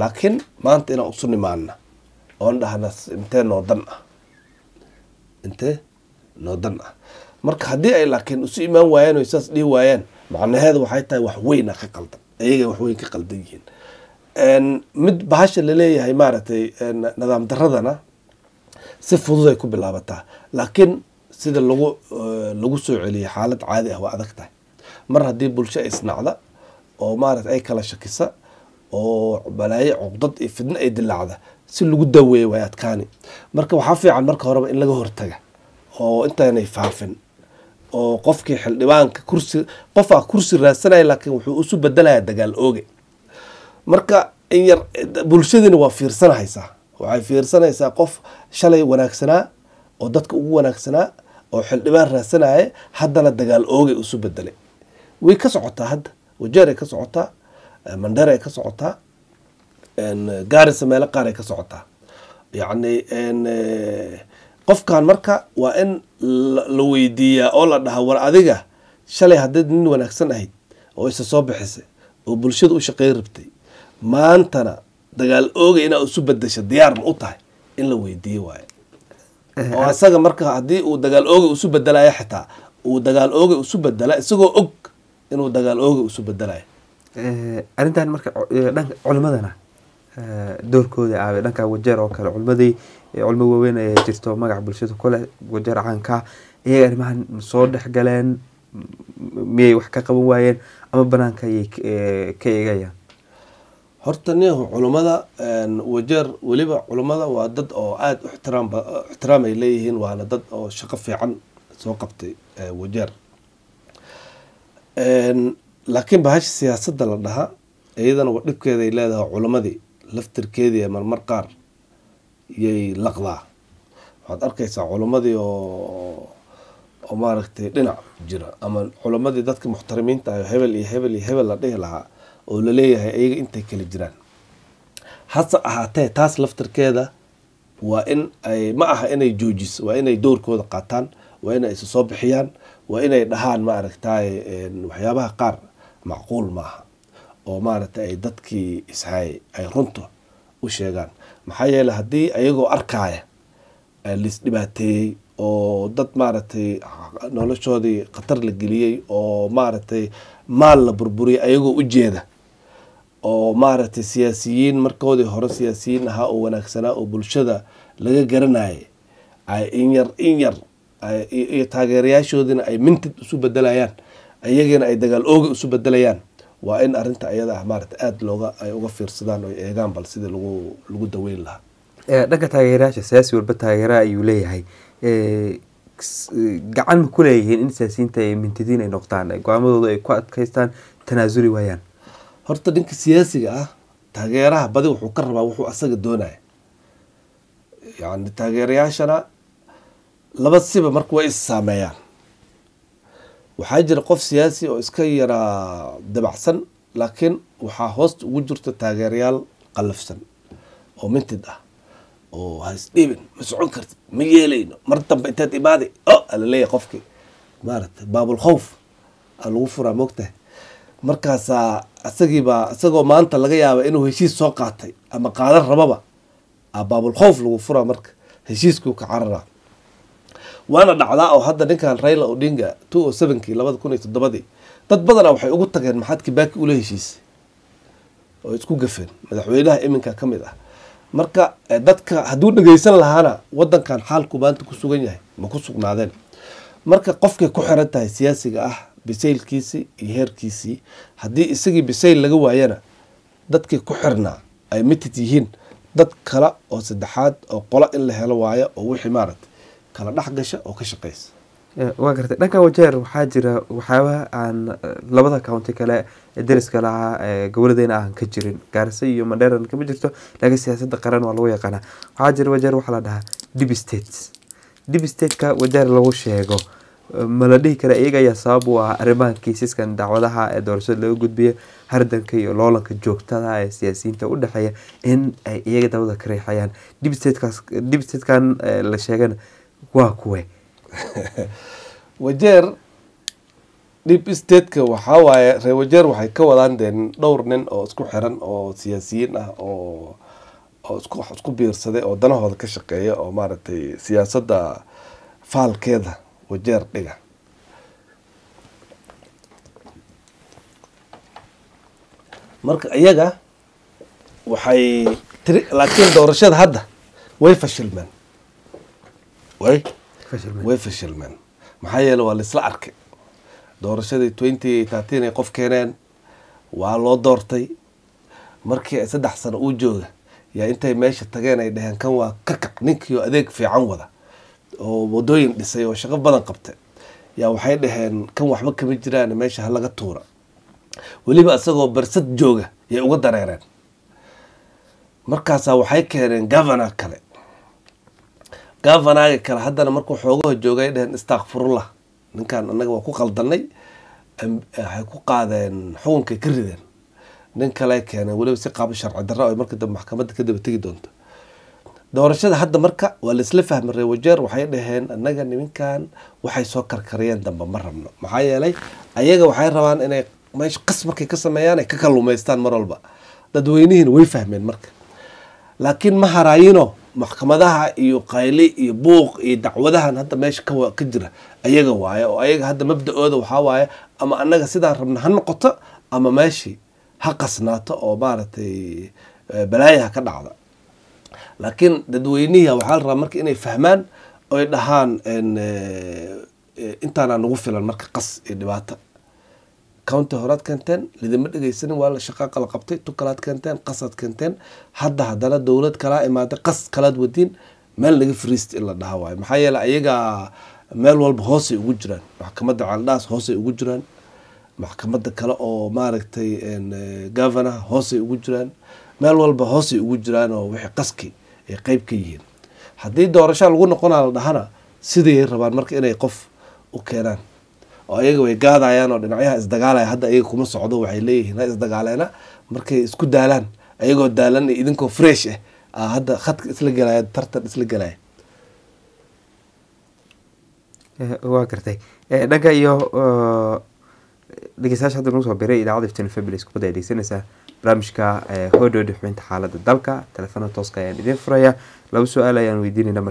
laakiin maanta inaan isu nimaana oon dhahnaa intee noodan ah intee noodan ah marka haddii ay laakiin isu imaan waayaan o saas dhihi waayaan macnaheeda waxay tahay waxweyna ka qaldan iyaga waxweyn ka qaldan yihiin mid bahasha laleeyahay maaragtay nidaam daradana si fududay ku bilaabataa laakiin sida lagu eh, lagu soo celiyay xaalad caadi ah waa adag tahay mar haddii bulsho isnacda oo maarata ay kala shakisa oo balaayo cuqdad iyo fidno ay dilaacda si lagu daweeyo way adkaani marka waxaa fiican marka horeba in laga hortaga oo intaanay faafin oo qofkii xildhibaanka kursi qofaa kursi raadsanaya laakiin wuxuu isu bedelayaa dagaal ooge marka in yar bulshadiina waa fiirsanahaysaa waxay fiirsanaysaa qof shalay wanaagsanaa oo dadka ugu wanaagsanaa oo xildhibaan raadsanaya haddana dagaal ooge isu bedelay way ka socotaa hadda wajeer ka socotaa eh, mandheer ka socotaa Eh, gaarisa meelo qaar ay ka socotaa yacni eh, qofkan marka waa in la weydiiyaa oo la dhaha war adiga shalay haddayd nin wanaagsan ahayd oo isa soo bixisay oo bulshada u shaqeyn rabtay maantana dagaal oogay inaa isu bedasho diyaar ma u tahay in la weydiiyo waaye oo eh, asaga marka haddii uu dagaal oogay isu bedelayo xitaa uu dagaal oogay isu bedela isagoo og inuu dagaal oogay isu bedelayo arrintan marka culimadana Eh, doorkooda aabay dhanka wajeer oo kale culmadii culmo waaweyn ay jirto magaca bulshada kule wajeer caanka iyaga arrimahan masoo dhexgaleen miyay wax ka qaban waayeen ama banaanka ayay eh, ka eegayaan horta nih culummada wajeer weliba culummada waa dad oo aada ixtiraam ixtiraam ay leeyihiin waana dad oo shaqo fiican soo qabtay wajeer eh, laakiin bahasha siyaasadda la dhaha iyadana wa dhibkeedaay leedahay culammadii laftirkeedii ee marmar qaar yay laqdaa waxaad arkaysaa culammadii oo oo maaragtay dhinac jira ama culammadii dadka muxtarimiinta ah hebel iyo hebel iyo hebel la dhihi lahaa oo laleeyahay ayaga intay kala jiraan hase ahaatee taas laftirkeeda waa in ay ma aha inay joojis waa inay doorkooda qaataan waa inay isu bixiyaan waa inay dhahaan maaragtay waxyaabaha qaar macquul maaha oo maaragtay ay dadkii ishaay ay runta u sheegaan maxaa yeele haddii ayagoo arkaaya eh, laisdhibaateeyey oo dad maaragtay noloshoodii khatar la geliyey oo maaragtay maal la burburiyay ayagoo u jeeda oo maaragtay siyaasiyiin markoodii hore siyaasiyiin ahaa oo wanaagsanaa oo bulshada laga garanayay in yar in yar iyo taageerayaashoodiina ay mintid isu bedelayaan iyagiina ay dagaal ooga isu bedelayaan waa in arinta ayadaa maarata aada looga ay uga fiirsadaan oy eegaan bal sidii lagu lagu daweyn lahaa dhanka taageerayaasha siyaasi walba taageera ayuu leeyahay gacan ma ku leeyihiin in siyaasiyiinta ay mintidiin ay noqdaan go-aamadooda ay ku adkaystaan tanaasuli waayaan horta dhanka siyaasiga ah taageeraha badi wuxuu ka rabaa wuxuu asaga doonaya yani taageerayaashana laba siba marka way is saameeyaan waxaa jira qof siyaasi oo iska yaraa dabacsan laakiin waxaa hoosta ugu jirta taageerayaal qallafsan oo mintid ah oo hasdhiibin ma socon kartid ma yeelayno mar dambe intaad imaaday o oh, alaleeyahy qofkii maaragtay baabul khowf aa lagu furaa moogtahay markaasaa isagiibaa isagoo maanta laga yaaba inuu heshiis soo qaatay ama qaadan rababa a baabul khowf lagu furaa marka heshiiskuu ka cararaa waana dhacdaa oo hadda ninkan raila odinga two o oh sevenkii labada kun iyo toddobadii dad badana waxay ugu tageen maxaad kibaaki ula heshiisay oo isku gafeen madaxweynaha iminka ka mid ah marka eh, dadka hadduu dhageysan lahaana wadankan xaalku maanta ku sugan yahay ma ku sugnaadeen marka qofkay ku xiran tahay siyaasiga ah bisaylkiisii iyo heerkiisii haddii isagii bisayl laga waayana dadkii ku xirnaa ay mitid yihiin dad kale oo saddexaad oo qola in la helo waayo oo wixii maaragtay kala dhex gasha oo ka shaqeysa waa gartay dhankan wajeer waxaa jira waxyaabaha aan labada county kale ee dariska lahaa ee goboladeyna aan ka jirin gaarse iyo mandheran kama jirto laakiin siyaasadda qaran waa lagu yaqaanaa waxaa jira wajeer waxaa la dhahaa dib state dib stateka wajeer lagu sheego mala dhihi kara iyaga ayaa sabab u ah arrimaha kiisiskan dacwadaha ee doorashada laga gudbiya hardanka iyo loolanka joogtada ah ee siyaasiyiinta u dhexeeya in ay iyaga dawada ka reexayaan dib statekan la sheegana waa kuwe wajeer dhib stateka waxaa waaye ree wajeer waxay ka wadaan deen dhowr nin oo isku xiran oo siyaasiyiin ah oo oo isku wax isku biirsaday oo danahooda ka shaqeeya oo maaragtay siyaasadda faalkeeda wajeer dhiga marka iyaga waxay laakiin doorashada hadda way fashilmeen way fashilmeen maxaa yeele waa laisla arkay doorashadii twenty thirteen ay qof keeneen waa loo doortay markii saddex sano uu jooga yaa intay meesha tageen ay dhaheen kan waa kakaq ninkiio adeeg fiican wada oo wadooyin dhisay oo shaqo badan qabta yaa waxay dhaheen kan waxba kama jiraan meesha halaga tuura weliba isagoo barsad jooga yay uga dareereen markaasaa waxay keeneen governor kale govanaaga kale haddana markuu xoogaha joogay dheheen istakfirullah ninkan anaga waa ku qaldanay waxay ku qaadeen xukunkay ka rideen nin kale keeneen weliba si qaabo sharci darro ay ah, marka dambe maxkamadda ka tegi doonto doorashada hadda marka waa laisla fahmay reewajeer waxay dhaheen anaga niminkan waxay soo karkariyeen dambe ma rabno maxaa yeelay ayaga waxay rabaan inay meesha qas markay ka sameeyaan ay ka kalluumaystaan mar walba dadweynihiina way fahmeen marka laakiin ma haraayino maxkamadaha iyo qayli iyo buuq iyo dacwadahan hadda meesha ka jira ayaga waaya oo ayaga hadda mabda-ooda waxaa waaya ama annaga sidaan rabna ha noqoto ama meeshii ha qasnaato oo maaragtay eh, balaayaha ka dhacda laakiin dadweynihiia waxaa la rabaa marka inay fahmaan oy dhahaan eh, eh, intaanaa nagu filan marka qas iyo dhibaata county horaad keenteen lidama dhegeysanin waa la shaqaaqa la qabtay tukalaad keenteen qasaad keenteen hadda haddana dowlad kalaa imaada qas kalaad wadiin meel laga friist in la dhaha waayo maxaa yeele ayagaa meel walba hoosay ugu jiraan maxkamadda caldhaas hoosay ugu jiraan maxkamada kale oo maaragtay governor hoosay ugu jiraan meel walba hoosay ugu jiraan oo wixii qaski ay qeyb ka yihiin haddii doorashaa lagu noqonaa la dhahana sidayay rabaan marka inay qof u keenaan oo ayaga way gaadayaan oo dhinacyaha isdagaalaya hadda ayaga kuma socdo waxay leeyihiin ha isdagaaleena markay isku daalaan ayagoo daalan idinkoo fresh eh. ah hadda khadka isla gelaya tartan isla gelaya eh, waa gartay eh, dhanka iyo dhegeystayaasha hadda nagu soo biray idaacadda iftiin fm iskubadda ayaa dhegeysanaysaa barnaamijka hodhoodhi eh, xubinta xaaladda dalka teleefanada tooska ayaan idiin furaya laba su-aal ayaan weydiinayna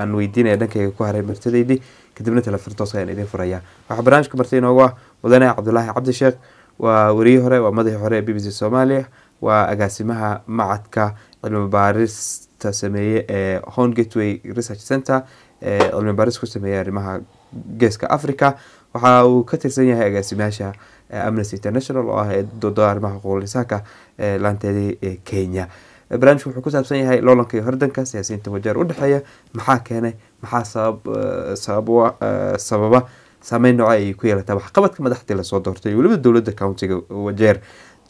aan weydiinaya dhankayga ku haray martidaydii kadibna teleefana tooska ayaan idiin furaya waxaa barnaamijka marti inoogu ah wadane cabdulaahi cabdisheekh waa weriyi hore waa madaxii hore ee b b c soomaaliya waa agaasimaha macadka cilmi baarista sameeye ee eh, home gateway research center ee eh, cilmi baaris ku sameeya arrimaha geeska africa waxa uu ka tirsan yahay agaasimayaasha eh, amnesty international oo ah eh, dooda arrimaha xuquuqlisaanka ah, eh, laanteedii ee kenya barnaamijku wuxuu ku saabsan yahay loolanka iyo hordanka siyaasiyiinta wajeer u dhexeeya maxaa keenay maxaa sababa saameyn nooca ay ku yeelataa waxqabadka madaxdii lasoo doortay weliba dowladda countiga wajeer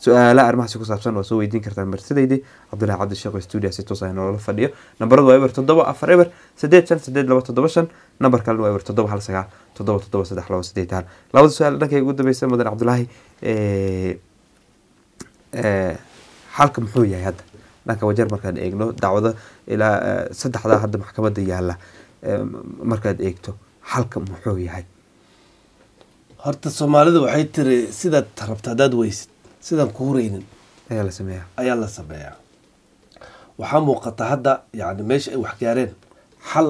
su-aalaha arrimahaasi ku saabsan waa soo weydiin kartaan martidaydii cabdulahi cabdi sheekh oo stuudiya si toos ah nolola fadhiyo nambaradu waa eber toddoba afar eber siddeed shan siddeed laba toddoba shan nambar kalena waa eber toddoba hal sagaal toddoba toddoba saddex laba siddeed hal labada su-aal dhankayga ugu dambeysa mudan cabdulaahi xalka muxuu yahay hadda dhanka wajeer markaan eegno dacwada ilaa saddexdaa hadda maxkamada yaala markaad eegto xalka muxuu yahay horta soomaalida waxay tiri sidaad rabta haddaad weysid sidaan kuureynin ayaa la sameeyaa waxaa muuqata hadda yani meesha ay wax gaareen xal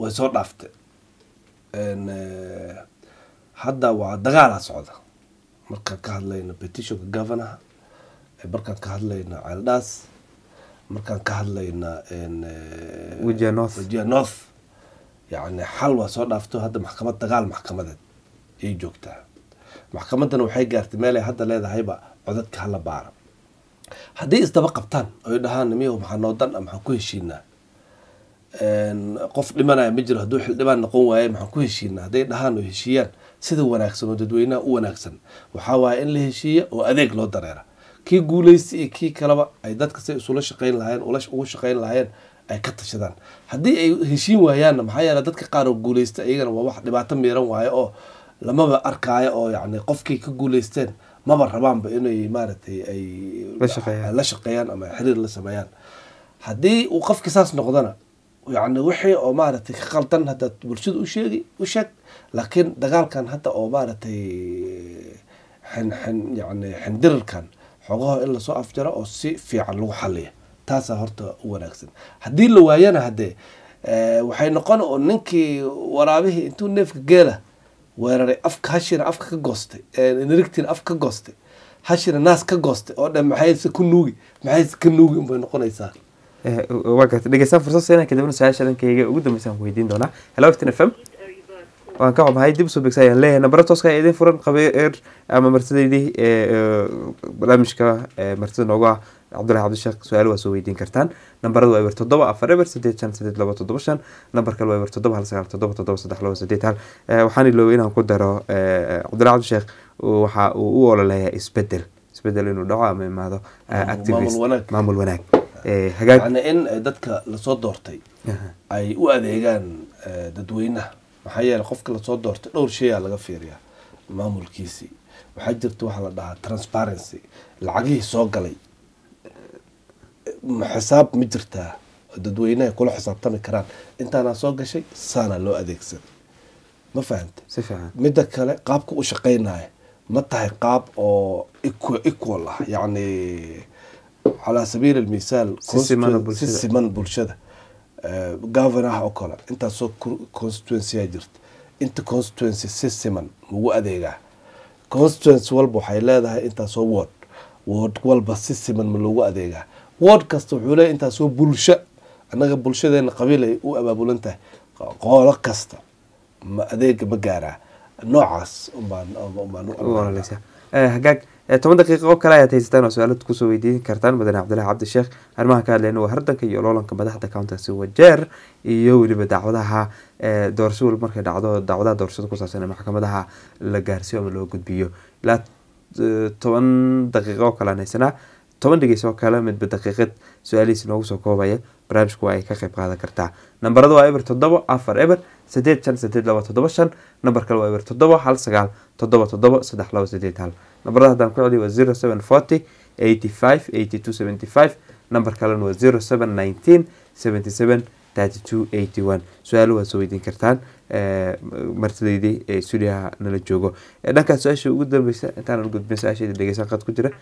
way soo dhaaftee eh, hadda waa dagaalaa socda markaan ka hadlayno petitionka governaha markaan ka hadlayno ceeldhaas markaan ka hadlayna eh, wajia north yani xal waa soo dhaafto hadda maxkamad dagaal maxkamadeed ayay joogtaa maxkamaddana waxay gaartay meelay hadda leedahayba codadka hala baara hadday isdaba qabtaan oy dhahaan miyahu maxaa noo dan a maxaan ku heshiinaa qof dhimanaya ma jiro hadduu xildhibaan noqon waaye maxaan ku heshiinaa hadday dhahaan oo heshiiyaan sida wanaagsan oo dadweynaha u wanaagsan waxaa waaye in la heshiiya oo adeeg loo dareera kii guuleysta iyo kii kaleba ay dadka say isula shaqayn lahaayeen ugu shaqayn lahaayeen ay ka tashadaan haddii ay heshiin waayaanna maxaa yeele dadka qaar oo guuleysta iyagana waa wax dhibaato miiran waayo oo lamaba arkaayo oo yacni qofkay ka guuleysteen maba rabaanba inay maaragtay ay la shaqeeyaan ama xiriir la sameeyaan haddii uu qofkii saas noqdana yani wixii oo maaragtay ka qaldan haddaad bulshada usheegi u sheeg laakiin dagaalkan hadda oo maaragtay eh, xn xn yani xindirirkan xogaho in lasoo afjaro oo si fiican lagu xaliya taasaa horta u wanaagsan haddii la waayana haddee eh, waxay noqon ninkii waraabihii intuu neefka geela weeraray afka hashina afka ka goostay narigtina afka ka goostay hashina naas ka goostay oo dhan maxayse ku nuugi maxayse ka nuugi unbay noqonaysaa eh, waa gartay dhegeystaan fursad siina kadibna su-aashadankayga ugu dambeysa aan ku weydiin doonaa hello ftin f m waan ka xumahay dib usoo beegsa ayaan leeyahay nambara tooska ah, idin furan qabeer ama martidaydii ee barnaamijka martida noogu ah cabdulahi cabdisheekh su-aal waa soo weydiin kartaan nambaradu waa eber toddoba afar eber sideed shan sideed labo toddoba shan nambar kale waa eber toddoba hal sagaal toddoba toddoba saddex labo sideed hal waxaan iloway inaan ku daro cabdulahi cabdisheekh waxa uu u ololeeyaa isbedel isbedel inuu dhaco ama imaado activist wanaag hagaag in dadka lasoo doortay ay u adeegaan dadweynaha maxaa yeele qofka lasoo doortay dhowr shayaa laga fiiriyaa maamulkiisii waxaa jirta waxaa la dhahaa transparency lacagihii soo galay xisaab ma jirtaa dadweynaha kula xisaabtami karaan intaanaa soo gashay saanaa loo adeegsan ma fahamta mida kale qaabka u shaqeynaya ma tahay qaab oo equal ah yacni calaa sabiil misaal si siman bulshada eh, governaha oo kale intaasoo constituency jirta inta constituency si siman magu adeegaa constituency walba waxay leedahay intaasoo word word walba si siman ma loogu adeegaa wood kasta wuxuu leeyahy intaas oo bulsho annaga bulshadeena qabiil ay u abaabulan tahay qoolo kasta ma adeega ma gaaraa noocaas unbaanhagaag eh, eh, toban daqiiqa oo kale ayaad haysataan oo su-aalad kusoo weydiin kartaan mudane cabdillahi cabdisheekh arrimaha ka hadleyna waa hardanka iyo loolanka madaxda countasi wajeer iyo weliba dacwadaha eh, doorasho waliba markay dhacdo dacwadaha doorashada ku saabsan ee maxkamadaha la gaarsiiyo ama loo gudbiyo ilaa toban daqiiqa oo kale aan haysanaa toban dhigeys oo kala midba daqiiqad su-aalihiis noogu soo koobaya barnaamijku waa ay ka qayb qaadan kartaa nambarada waa eber toddoba afar eber sideed shan sideed laba toddoba shan nambar kale waa eber toddoba hal sagaal toddoba toddoba saddex laba sideed hal nambarada haddaan ku celiyo waa zero seven forty eighty five eighty two seventy five nambar kalena waa zero seven nineteen seventy seven thirty two eighty one su-aalo waad soo weydiin kartaan martideydii ee stuudiyaha nala joogo dhankaas su-aasha ugu dambeysa intaanan gudbin su-aasheeda dhegeysan qad ku jira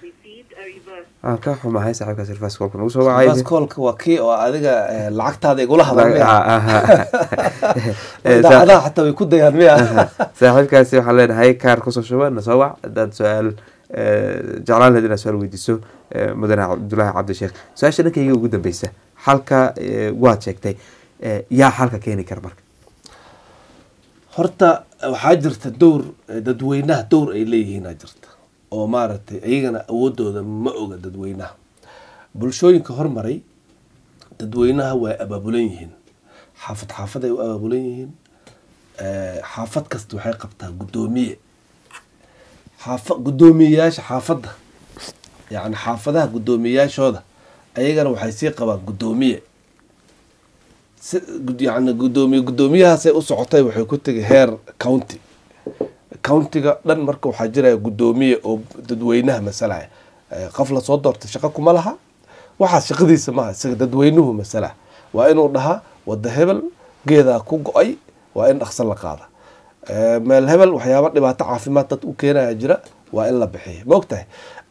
aan ah, ka xumahay saaxiibkaas reverse callka nagu soo wacay reverse waa kii oo adiga eh, lacagtaada igula hadalmaya ah, ah, eh, xataa way ku dayaan miya saaxiibkaasi waxaan leenahay kaar kusoo shuba na wac haddaad su-aal eh, jeclaan lahayd inaad su-aal weydiiso mudane cabdulaahi cabdisheekh su-aasha dhankayga ugu dambeysa xalka waad sheegtay yaa xalka keeni kara marka horta waxaa jirta dowr dadweynaha dowr ay leeyihiin jirta oo maaragtay iyagana awoodooda ma oga dadweynaha bulshooyinka hormaray dadweynaha waa abaabulan yihiin xaafad xaafaday u abaabulan yihiin eh, xaafad kasta waxay qabtaa guddoomiye gudoomiyeyaasha xaafadda yani xaafadaha gudoomiyeyaashooda ayagana waxay sii qabaan guddoomiye yani gudoomiye guddoomiyahaasay u socotay waxay ku tegay heer county countiga dhan marka waxaa jiraya guddoomiye oo dadweynaha masalaya eh, qof lasoo doortay shaqo kuma laha waxaas shaqadiisa maaha isaga dadweynuhu masala waa inuu dhahaa wada hebel geedaa ku go-ay waa in dhaqso la qaada eh, meel hebel waxyaaba dhibaato caafimaad dad u keenaya jira waa in la bixiya ma ogtahay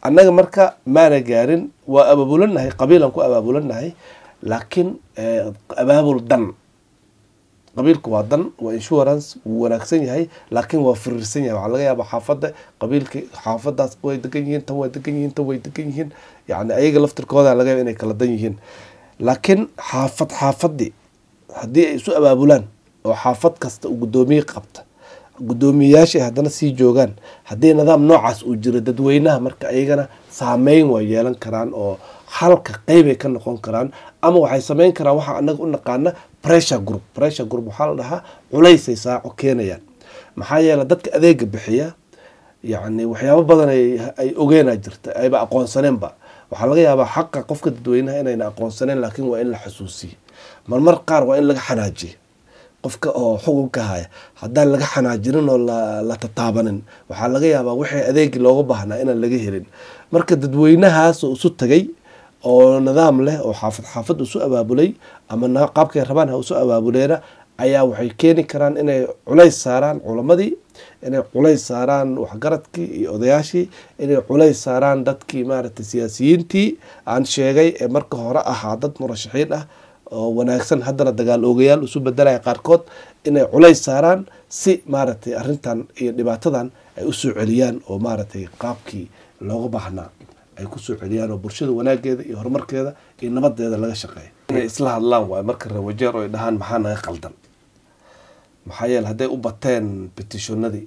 annaga marka maana gaarin waa abaabulanahay qabiilan ku abaabulanahay laakiin eh, abaabul dan qabiilku waa dan waa insurance wuu wanaagsan yahay laakiin waa firiirsan yahay waxaa laga yaaba xaafada qabiilka xaafadaas way degan yihiin tan way degan yihiin tan way degan yihiin yani ayaga laftirkooda laga yaaba inay kala dan yihiin laakiin xaafad xaafadii haddii ay isu abaabulaan oo xaafad kasta uu guddoomiye qabta guddoomiyeyaashii haddana sii joogaan haddii nidaam noocaas uu jiro dadweynaha marka ayagana saameyn waa yeelan karaan oo halka qeybay ka noqon karaan ama waxay sameyn karaan waxaa anaga u naqaana pressure group pressure group waxaa la dhahaa culaysay saaco keenayaan maxaa yeele dadka adeega bixiya yacni waxyaabo badan ay ogeena jirta ayba aqoonsaneenba waxaa laga yaabaa xaqa qofka dadweynaha inayna aqoonsaneen laakiin waa in la xusuusiyo marmar qaar waa in laga xanaajiyo qofka oo xukunka haya haddaan laga xanaajinin oo la tataabanin waxaa laga yaabaa wixii adeegi looga baahnaa inaan laga helin marka dadweynahaasoo isu tagay oo nidaam leh oo xaafad xaafad isu abaabulay ama qaabkay rabaan ha isu abaabuleena ayaa waxay keeni karaan inay culays saaraan culamadii inay culays saaraan waxgaradkii iyo odayaashii inay culays saaraan dadkii maaragtay siyaasiyiintii aan sheegay ee marka hore ahaa dad murashaxiin ah oo wanaagsan haddana dagaal oogayaal isu bedelaya qaarkood inay culays saaraan si maaragtay arintan iyo dhibaatadan ay usoo celiyaan oo maaragtay qaabkii looga baahnaa ay kusoo celiyaan oo bulshada wanaageeda iyo horumarkeeda iyo nabadeeda laga shaqeeya inay isla hadlaan waay marka rawajeer oo ay dhahaan maxaa naga qaldan maxaa yeele hadday u bateen betitionadii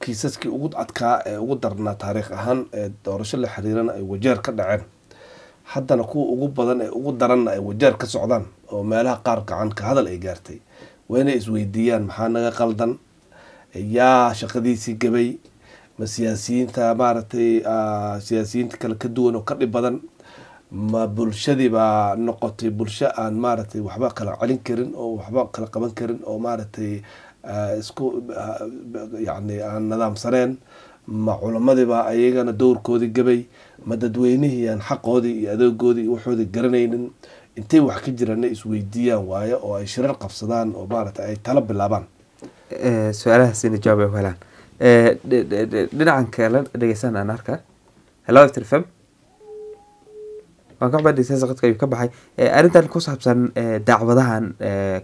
kiisaskii ugu adkaa ee ugu darnaa taariikh ahaan ee doorasho la xiriirana ay wajeer ka dhaceen haddana kuwa ugu badan ee ugu daranna ay wajeer ka socdaan oo meelaha qaar gacan ka hadal ay gaartay waa inay isweydiiyaan maxaa naga qaldan yaa shaqadiisii gabay ma siyaasiyiinta maaragtay ah, siyaasiyiinta kale ka duwan oo ka dhib badan ma bulshadii noqotay bulsho aan maaragtay waxba kala celin karin oo waxba kala qaban karin oo maaragtay ah, isku ah, yacni aan nidaamsaneen ma culamadiiba ayagana dowrkoodii gabay ma dadweynihii aan xaqoodii iyo adoogoodii iyo waxoodii garanaynin intay wax ka jirana isweydiiyaan waayo oo ay shirar qabsadaan oo maaragtay ay talo bilaabaan eh, su-aalahaasina jawaab ay helaan Eh, dhinacan kale dhegeysanaan arkaa hello after fm waan ka xubaa dhegeysan socodka ayuu ka baxay eh, arrintan ku saabsan eh, daacwadahan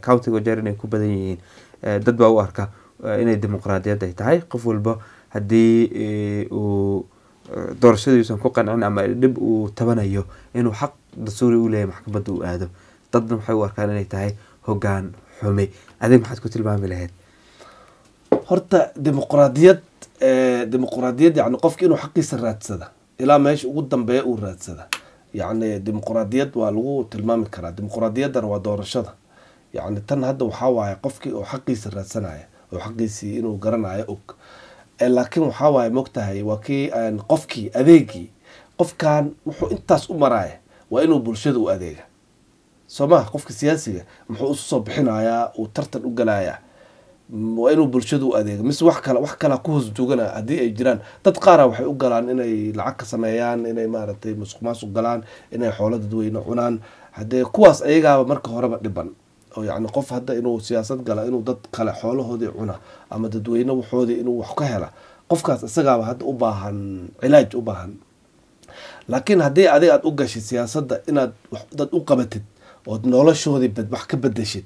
countiga jeer inay ku badan yihiin dad baa u arka inay dimuqraadiyad ay tahay qof walba haddii uu doorashadiiusan ku qancin ama dhib uu tabanayo inuu xaq dasuuri u leeyahy maxkamadda u aado dadna waxay u arkaan inay tahay hoggaan xume adig maxaad ku tilmaami lahayd horta dimuqraadiyad dimuqraadiyad yani qofka inuu xaqiisa raadsada ilaa meesha ugu dambeeya uu raadsada yani dimuqraadiyad waa lagu tilmaami karaa dimuqraadiyaddana waa doorashada yani tan hadda waxaa waaye qofkii oo xaqiisa raadsanaya oo xaqiisii inuu garanayo og laakiin waxaa waaye mogtahay waa kii qofkii adeegii qofkan wuxuu intaas u maraya waa inuu bulshada u adeega soo maha qofka siyaasiga muxuu isu soo bixinayaa uu tartan u galayaa waa inuu bulshada u adeega mise wax kale wax kalea ku hoos joogana ah haddii ay jiraan dad qaara ah waxay u galaan inay lacag ka sameeyaan inay maaragtay musuq galaan inay xoolo dadweyne cunaan haddee kuwaas ayagaaba marka horeba dhiban oo yacni qof hadda inuu siyaasad gala inuu dad kale xoolahoodii cuna ama dadweyne waxoodii inuu wax ka hela qofkaas isagaaba hadda u baahan cilaaj u baahan laakiin haddii adig aad u gashid siyaasadda inaad dad u qabatid ood noloshoodii wax ka bedeshid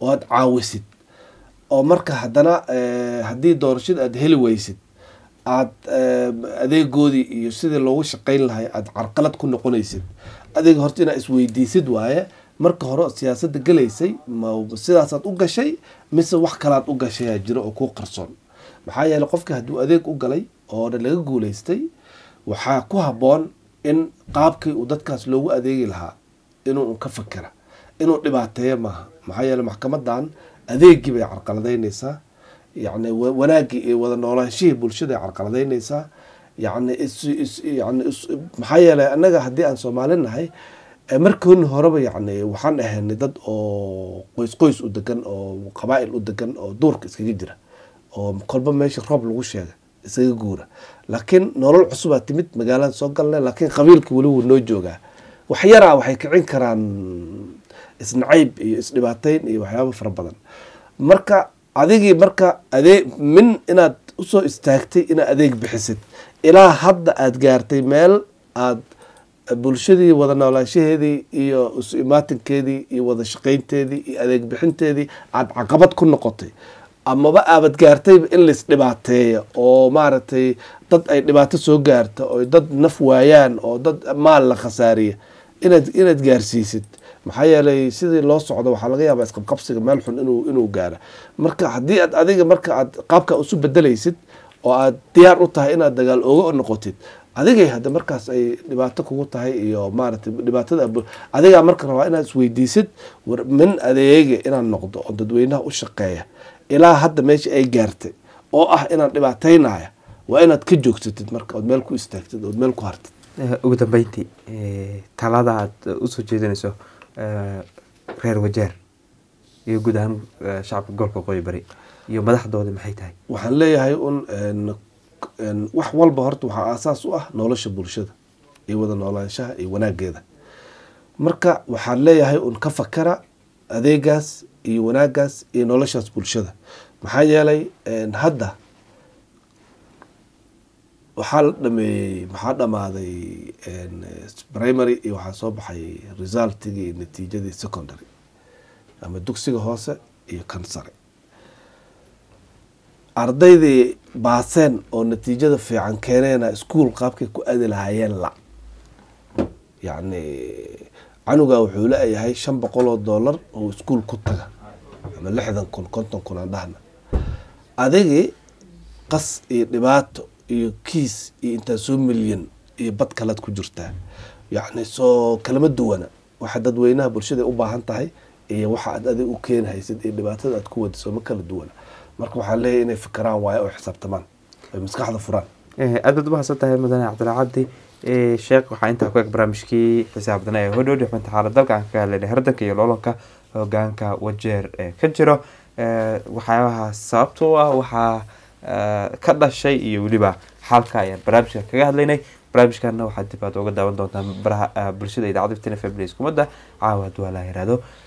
oo aad caawisid oo marka haddana eh, haddii doorashada aada heli weysid aad eh, adeegoodii iyo sidii loogu shaqeyn lahay aad carqalad ku noqonaysid adeeg horta inaad isweydiisid waaye marka hore siyaasada galaysay sidaasaad u gashay mise wax kalaad u gashayaa jira oo kuu qarsoon maxaa yeele qofka hadduu adeeg u galay oo dhan laga guulaystay waxaa ku habboon in qaabkii uu dadkaas loogu adeegi lahaa inuu ka fakera inuu dhibaateeyo maaha maxaa yeele maxkamadan adeegii bay carqaladaynaysaa yani wanaagii iyo wada noolaanshihii bulshada ay carqaladaynaysaa yani yani maxaa yeeley annaga haddii aan soomaali nahay eh, markooni horeba yani waxaan ahaynay dad oo qoys qoys u degan oo qabaa'il u degan oo duurka iskaga jira oo kolba meesha roob lagu sheega isaga guura laakiin nolol cusubaa timid magaalada soo galnay laakiin qabiilka weli wuu noo joogaa wax yaraa waxay kicin karaan isnacayb iyo isdhibaatayn iyo waxyaaba fara badan marka adigii marka adee min inaad usoo istaagtay inaad adeeg bixisid ilaa hadda aad gaartay meel aad bulshadii wada noolaashaheedii iyo isu imaatinkeedii iyo wada shaqaynteedii iyo adeeg bixinteedii aada caqabad ku noqotay amaba aabad gaartayba in lays dhibaateeyo oo maaragtay dad ay dhibaato soo gaarto oo dad naf waayaan oo dad maal la khasaariya inaad inaad gaarsiisid maxaa yeelay sidii loo socdo waxaa laga yaabaa isqabqabsiga meel xun inuu inuu gaara marka haddii aad adiga marka aad qaabka isu bedelaysid oo aad diyaar u tahay inaad dagaal ooga noqotid adigay hadda markaas ay dhibaato kugu tahay iyo maaratay dhibaatada adigaa marka rabaa inaad isweydiisid war min adeege inaan noqdo oo dadweynaha u shaqeeya ilaa hadda meesha ay gaartay oo ah inaan dhibaataynaya waa inaad ka joogsatid marka ood meel ku istaagtid ood meel ku hartid ugu dambeyntii talada aad usoo jeedinayso reer wajeer iyo guud ahaan shacabka gobolka waqooyi bari iyo madaxdooda maxay tahay waxaan leeyahay un wax walba horta waxaa aasaas u ah nolosha bulshada iyo wada noolaanshaha iyo wanaageeda marka waxaan leeyahay un ka fakara adeegaas iyo wanaagaas iyo noloshaas bulshada maxaa yeelay hadda waxaa la dhameeyey maxaa dhamaaday primary iyo waxaa soo baxay resultigii natiijadii secondary ama dugsiga hoose iyo kan sare ardaydii baaseen oo natiijada fiican keeneena iskuol qaabkay ku aadi lahaayeen la yacni canugaa wuxuu la-yahay shan boqol oo dollar oo iskuol ku taga ama lixdan kun konton kun aan dhahna adigii qas iyo dhibaato iyo kiis iyo intaasoo milyan iyo bad kalaad ku jirtaa yacni soo kalama duwana waxa dadweynaha bulshada u baahan tahay iyo waxa aad adig u keenhaysid iyo dhibaatada aad ku wadiso ma kala duwana marka waxaa leeyahy inay fikiraan waayo oo xisaabtamaan ay maskaxda furaan eh, aad baad umahadsan tahay mudane cabdilacabdi eh, sheekh waxaa intaa ku eg barnaamijkii xisaabtana ee hodhow dhixminta xaalad dalka aan ka hadlaynay hardanka iyo loolanka hogaanka wajeer ee ka jiro eh, waxyaabaha sababta u ah waxaa ka dhashay iyo weliba xaalka ayaan barnaamijka kaga hadlaynay barnaamijkana waxaa dib aad uga daawan doontaa baraha bulshada idaacadda fitn f m news kumadda caawa hadduu ala yiraahdo